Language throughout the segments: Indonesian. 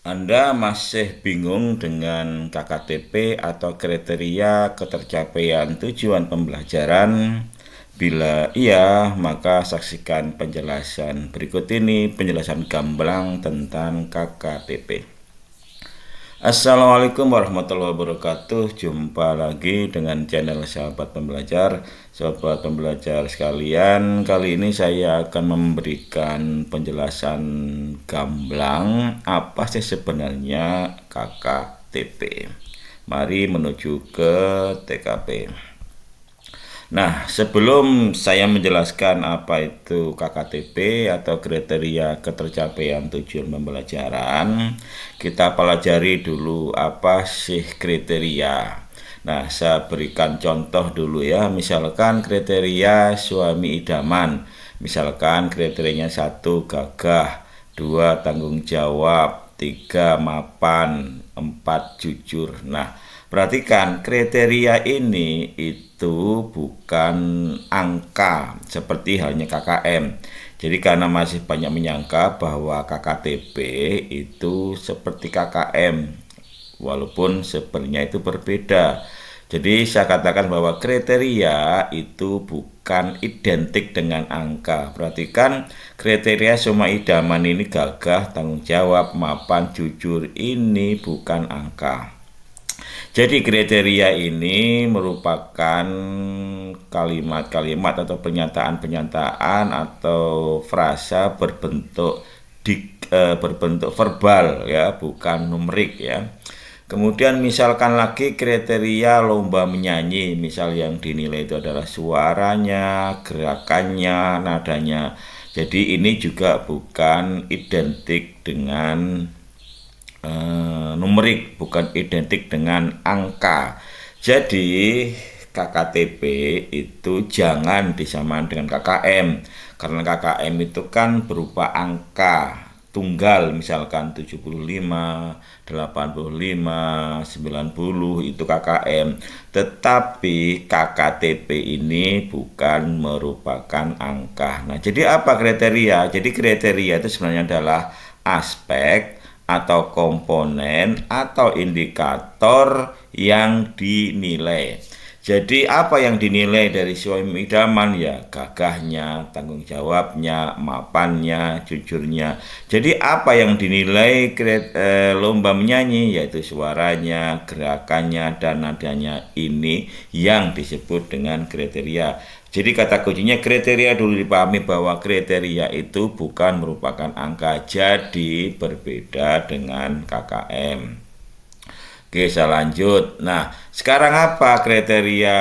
Anda masih bingung dengan KKTP atau kriteria ketercapaian tujuan pembelajaran? Bila iya, maka saksikan penjelasan berikut ini, penjelasan gamblang tentang KKTP. Assalamualaikum warahmatullahi wabarakatuh Jumpa lagi dengan channel sahabat pembelajar Sahabat pembelajar sekalian Kali ini saya akan memberikan penjelasan gamblang Apa sih sebenarnya KKTP Mari menuju ke TKP Nah, sebelum saya menjelaskan apa itu KKTP atau kriteria ketercapaian tujuan pembelajaran, kita pelajari dulu apa sih kriteria. Nah, saya berikan contoh dulu ya. Misalkan kriteria suami idaman. Misalkan kriterianya satu gagah, dua tanggung jawab, tiga mapan, empat jujur. Nah, Perhatikan kriteria ini itu bukan angka seperti halnya KKM. Jadi karena masih banyak menyangka bahwa KKTP itu seperti KKM walaupun sebenarnya itu berbeda. Jadi saya katakan bahwa kriteria itu bukan identik dengan angka. Perhatikan kriteria semua idaman ini gagah, tanggung jawab, mapan, jujur ini bukan angka. Jadi kriteria ini merupakan kalimat-kalimat atau pernyataan-pernyataan atau frasa berbentuk di, e, eh, berbentuk verbal ya, bukan numerik ya. Kemudian misalkan lagi kriteria lomba menyanyi, misal yang dinilai itu adalah suaranya, gerakannya, nadanya. Jadi ini juga bukan identik dengan Eh, numerik bukan identik dengan angka. Jadi KKTP itu jangan disamakan dengan KKM karena KKM itu kan berupa angka tunggal misalkan 75, 85, 90 itu KKM. Tetapi KKTP ini bukan merupakan angka. Nah, jadi apa kriteria? Jadi kriteria itu sebenarnya adalah aspek atau komponen atau indikator yang dinilai. Jadi apa yang dinilai dari suami idaman ya gagahnya, tanggung jawabnya, mapannya, jujurnya. Jadi apa yang dinilai kret, eh, lomba menyanyi yaitu suaranya, gerakannya dan nadanya ini yang disebut dengan kriteria. Jadi kata kuncinya kriteria dulu dipahami bahwa kriteria itu bukan merupakan angka jadi berbeda dengan KKM. Oke, saya lanjut. Nah, sekarang apa kriteria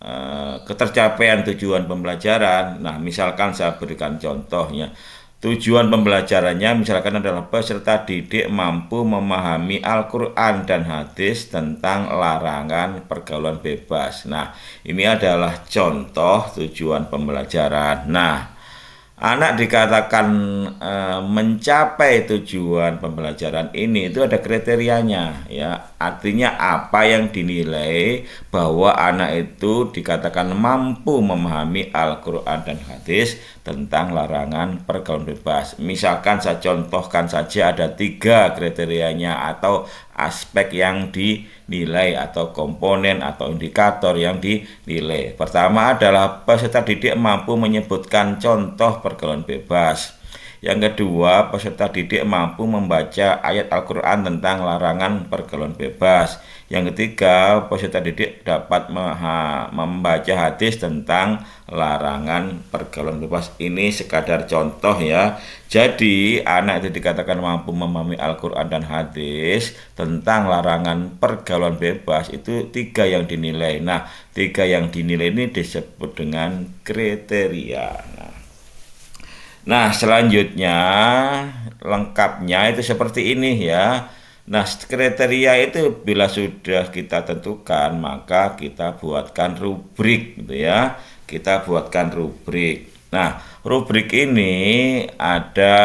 eh, ketercapaian tujuan pembelajaran? Nah, misalkan saya berikan contohnya Tujuan pembelajarannya misalkan adalah peserta didik mampu memahami Al-Quran dan hadis tentang larangan pergaulan bebas. Nah, ini adalah contoh tujuan pembelajaran. Nah, anak dikatakan e, mencapai tujuan pembelajaran ini itu ada kriterianya ya artinya apa yang dinilai bahwa anak itu dikatakan mampu memahami Al-Qur'an dan hadis tentang larangan pergaulan bebas misalkan saya contohkan saja ada tiga kriterianya atau aspek yang dinilai atau komponen atau indikator yang dinilai. Pertama adalah peserta didik mampu menyebutkan contoh pergaulan bebas. Yang kedua, peserta didik mampu membaca ayat Al-Quran tentang larangan pergaulan bebas. Yang ketiga, peserta didik dapat membaca hadis tentang larangan pergaulan bebas. Ini sekadar contoh ya. Jadi, anak itu dikatakan mampu memahami Al-Quran dan hadis tentang larangan pergaulan bebas. Itu tiga yang dinilai. Nah, tiga yang dinilai ini disebut dengan kriteria. Nah, Nah, selanjutnya lengkapnya itu seperti ini ya. Nah, kriteria itu bila sudah kita tentukan, maka kita buatkan rubrik gitu ya. Kita buatkan rubrik. Nah, rubrik ini ada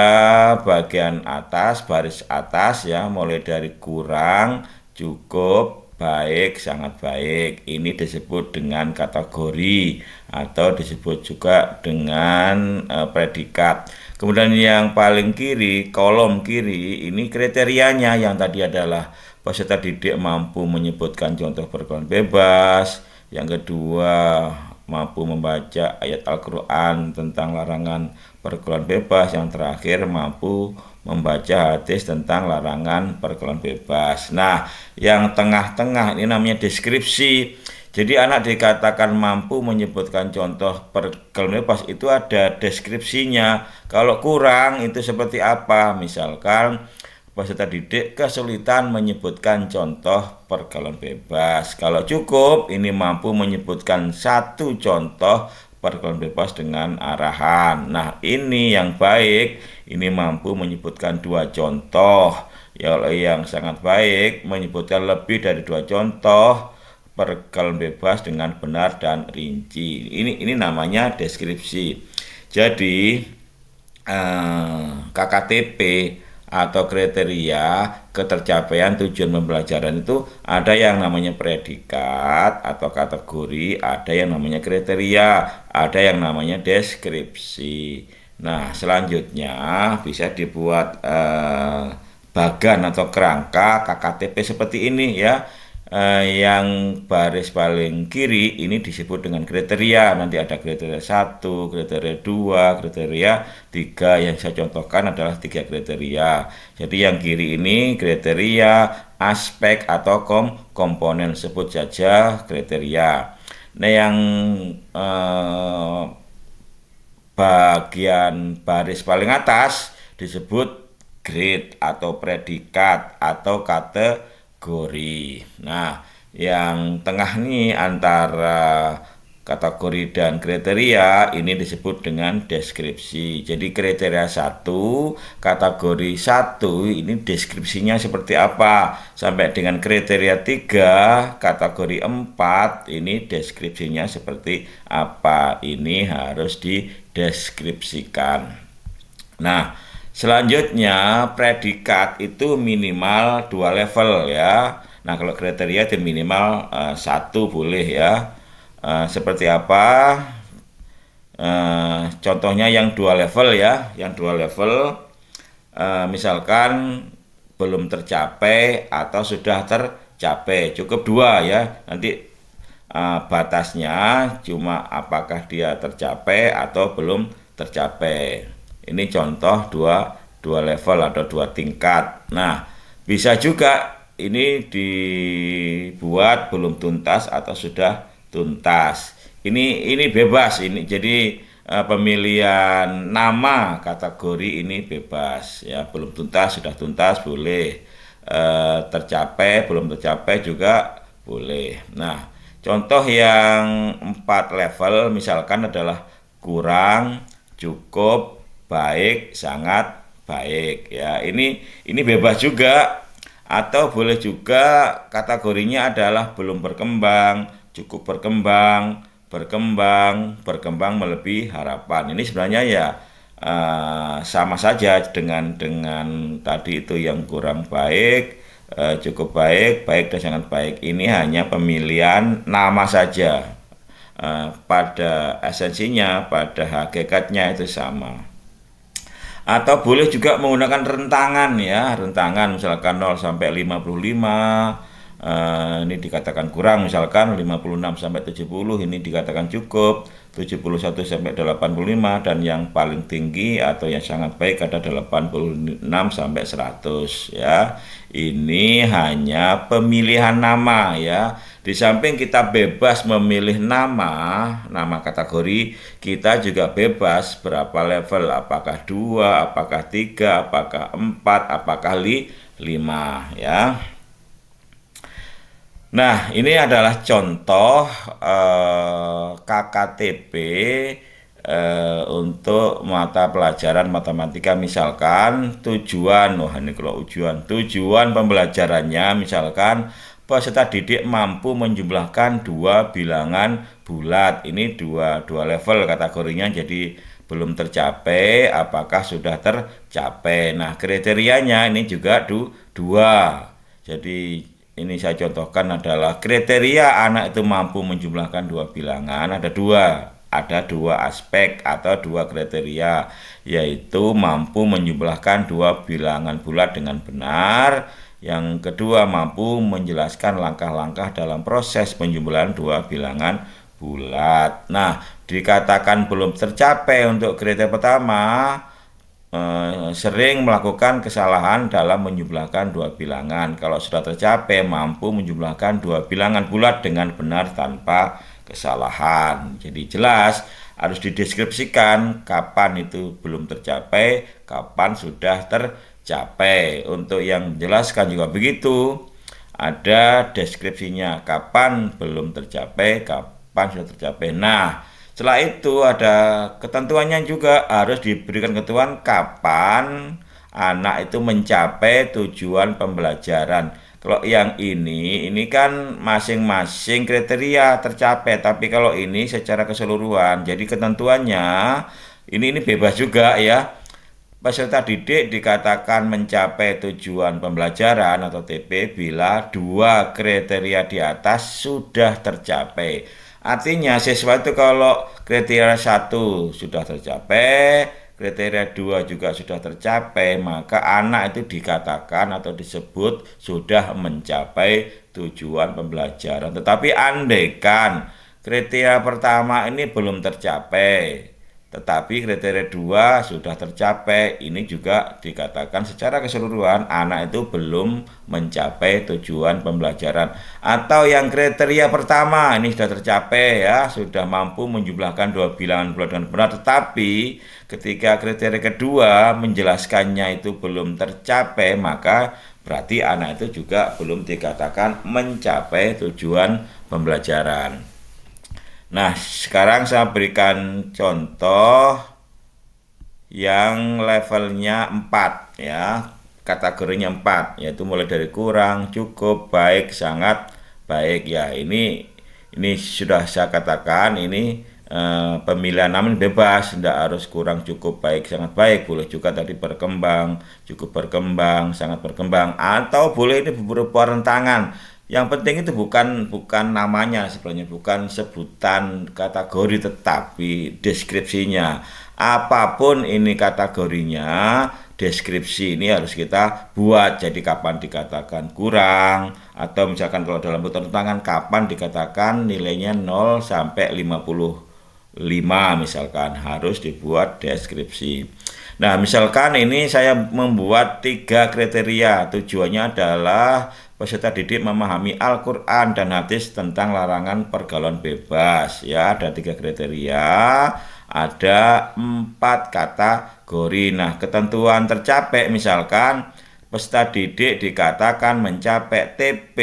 bagian atas, baris atas ya, mulai dari kurang, cukup, baik, sangat baik. Ini disebut dengan kategori atau disebut juga dengan uh, predikat. Kemudian yang paling kiri, kolom kiri, ini kriterianya yang tadi adalah peserta didik mampu menyebutkan contoh pergaulan bebas. Yang kedua, mampu membaca ayat Al-Quran tentang larangan pergaulan bebas, yang terakhir mampu membaca hadis tentang larangan pergaulan bebas. Nah, yang tengah-tengah ini namanya deskripsi. Jadi anak dikatakan mampu menyebutkan contoh pergaulan bebas itu ada deskripsinya. Kalau kurang itu seperti apa? Misalkan peserta didik kesulitan menyebutkan contoh pergaulan bebas. Kalau cukup, ini mampu menyebutkan satu contoh pergaulan bebas dengan arahan. Nah, ini yang baik, ini mampu menyebutkan dua contoh. Ya, yang sangat baik menyebutkan lebih dari dua contoh pergaulan bebas dengan benar dan rinci. Ini ini namanya deskripsi. Jadi eh, KKTP atau kriteria ketercapaian tujuan pembelajaran itu ada yang namanya predikat atau kategori, ada yang namanya kriteria, ada yang namanya deskripsi. Nah, selanjutnya bisa dibuat eh, bagan atau kerangka KKTP seperti ini ya eh, yang baris paling kiri ini disebut dengan kriteria. Nanti ada kriteria satu kriteria dua kriteria tiga Yang saya contohkan adalah tiga kriteria. Jadi yang kiri ini kriteria aspek atau kom komponen sebut saja kriteria. Nah, yang eh, bagian baris paling atas disebut grade atau predikat atau kategori kategori. Nah, yang tengah nih antara kategori dan kriteria ini disebut dengan deskripsi. Jadi kriteria satu, kategori satu ini deskripsinya seperti apa? Sampai dengan kriteria tiga, kategori empat ini deskripsinya seperti apa? Ini harus dideskripsikan. Nah, Selanjutnya, predikat itu minimal dua level ya. Nah, kalau kriteria itu minimal uh, satu boleh ya. Uh, seperti apa? Uh, contohnya yang dua level ya, yang dua level. Uh, misalkan belum tercapai atau sudah tercapai, cukup dua ya. Nanti uh, batasnya cuma apakah dia tercapai atau belum tercapai. Ini contoh dua, dua level atau dua tingkat. Nah, bisa juga ini dibuat belum tuntas atau sudah tuntas. Ini ini bebas ini. Jadi eh, pemilihan nama kategori ini bebas ya, belum tuntas sudah tuntas boleh. Eh, tercapai belum tercapai juga boleh. Nah, contoh yang empat level misalkan adalah kurang, cukup, baik, sangat baik ya. Ini ini bebas juga atau boleh juga kategorinya adalah belum berkembang, cukup berkembang, berkembang, berkembang melebihi harapan. Ini sebenarnya ya Uh, sama saja dengan dengan tadi itu yang kurang baik uh, cukup baik baik dan sangat baik ini hanya pemilihan nama saja uh, pada esensinya pada hakikatnya itu sama atau boleh juga menggunakan rentangan ya rentangan misalkan 0 sampai 55 eh, ini dikatakan kurang misalkan 56 sampai 70 ini dikatakan cukup 71 sampai 85 dan yang paling tinggi atau yang sangat baik ada 86 sampai 100 ya ini hanya pemilihan nama ya di samping kita bebas memilih nama, nama kategori, kita juga bebas berapa level, apakah dua, apakah tiga, apakah empat, apakah li, lima, ya. Nah, ini adalah contoh eh, KKTP eh, untuk mata pelajaran matematika misalkan tujuan, wah ini kalau tujuan, tujuan pembelajarannya misalkan peserta didik mampu menjumlahkan dua bilangan bulat. Ini dua, dua level kategorinya jadi belum tercapai, apakah sudah tercapai. Nah, kriterianya ini juga dua. Jadi ini saya contohkan adalah kriteria anak itu mampu menjumlahkan dua bilangan ada dua ada dua aspek atau dua kriteria yaitu mampu menjumlahkan dua bilangan bulat dengan benar yang kedua, mampu menjelaskan langkah-langkah dalam proses penjumlahan dua bilangan bulat. Nah, dikatakan belum tercapai untuk kriteria pertama, eh, sering melakukan kesalahan dalam menjumlahkan dua bilangan. Kalau sudah tercapai, mampu menjumlahkan dua bilangan bulat dengan benar tanpa kesalahan. Jadi jelas harus dideskripsikan kapan itu belum tercapai, kapan sudah tercapai capek Untuk yang jelaskan juga begitu. Ada deskripsinya kapan belum tercapai, kapan sudah tercapai. Nah, setelah itu ada ketentuannya juga harus diberikan ketentuan kapan anak itu mencapai tujuan pembelajaran. Kalau yang ini, ini kan masing-masing kriteria tercapai, tapi kalau ini secara keseluruhan. Jadi ketentuannya ini ini bebas juga ya Peserta didik dikatakan mencapai tujuan pembelajaran atau TP bila dua kriteria di atas sudah tercapai. Artinya siswa itu kalau kriteria satu sudah tercapai, kriteria dua juga sudah tercapai, maka anak itu dikatakan atau disebut sudah mencapai tujuan pembelajaran. Tetapi andaikan kriteria pertama ini belum tercapai, tetapi kriteria dua sudah tercapai. Ini juga dikatakan secara keseluruhan anak itu belum mencapai tujuan pembelajaran. Atau yang kriteria pertama ini sudah tercapai ya, sudah mampu menjumlahkan dua bilangan bulat dan benar. Tetapi ketika kriteria kedua menjelaskannya itu belum tercapai, maka berarti anak itu juga belum dikatakan mencapai tujuan pembelajaran. Nah, sekarang saya berikan contoh yang levelnya 4 ya. Kategorinya 4 yaitu mulai dari kurang, cukup, baik, sangat, baik ya. Ini ini sudah saya katakan ini eh, pemilihan namun bebas, tidak harus kurang, cukup, baik, sangat baik. Boleh juga tadi berkembang, cukup berkembang, sangat berkembang atau boleh ini beberapa rentangan yang penting itu bukan bukan namanya sebenarnya, bukan sebutan kategori tetapi deskripsinya. Apapun ini kategorinya, deskripsi ini harus kita buat. Jadi kapan dikatakan kurang atau misalkan kalau dalam pertentangan kapan dikatakan nilainya 0 sampai 55 misalkan harus dibuat deskripsi. Nah, misalkan ini saya membuat tiga kriteria. Tujuannya adalah peserta didik memahami Al-Quran dan hadis tentang larangan pergaulan bebas ya ada tiga kriteria ada empat kategori nah ketentuan tercapai misalkan peserta didik dikatakan mencapai TP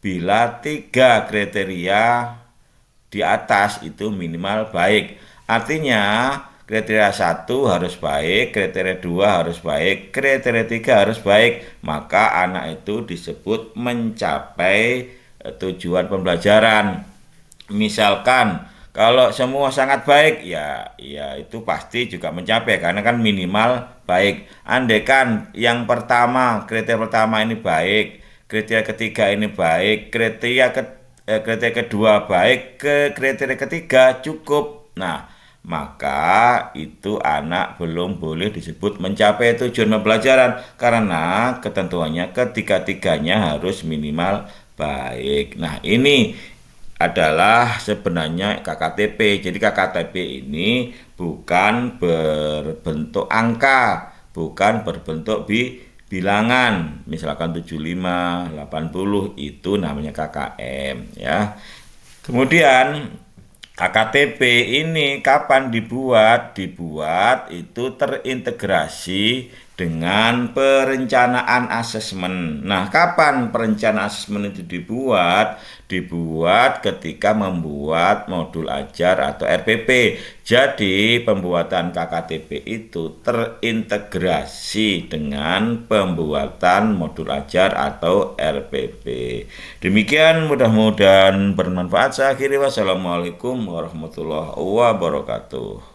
bila tiga kriteria di atas itu minimal baik artinya Kriteria satu harus baik, kriteria dua harus baik, kriteria tiga harus baik. Maka anak itu disebut mencapai e, tujuan pembelajaran. Misalkan kalau semua sangat baik, ya, ya itu pasti juga mencapai karena kan minimal baik. kan yang pertama kriteria pertama ini baik, kriteria ketiga ini baik, kriteria ke, eh, kriteria kedua baik, ke kriteria ketiga cukup. Nah, maka itu anak belum boleh disebut mencapai tujuan pembelajaran karena ketentuannya ketiga-tiganya harus minimal baik. Nah, ini adalah sebenarnya KKTP. Jadi KKTP ini bukan berbentuk angka, bukan berbentuk bi bilangan. Misalkan 75, 80 itu namanya KKM ya. Kemudian KTP ini kapan dibuat? Dibuat itu terintegrasi dengan perencanaan asesmen. Nah, kapan perencanaan asesmen itu dibuat? Dibuat ketika membuat modul ajar atau RPP. Jadi, pembuatan KKTP itu terintegrasi dengan pembuatan modul ajar atau RPP. Demikian mudah-mudahan bermanfaat. Saya akhiri wassalamualaikum warahmatullahi wabarakatuh.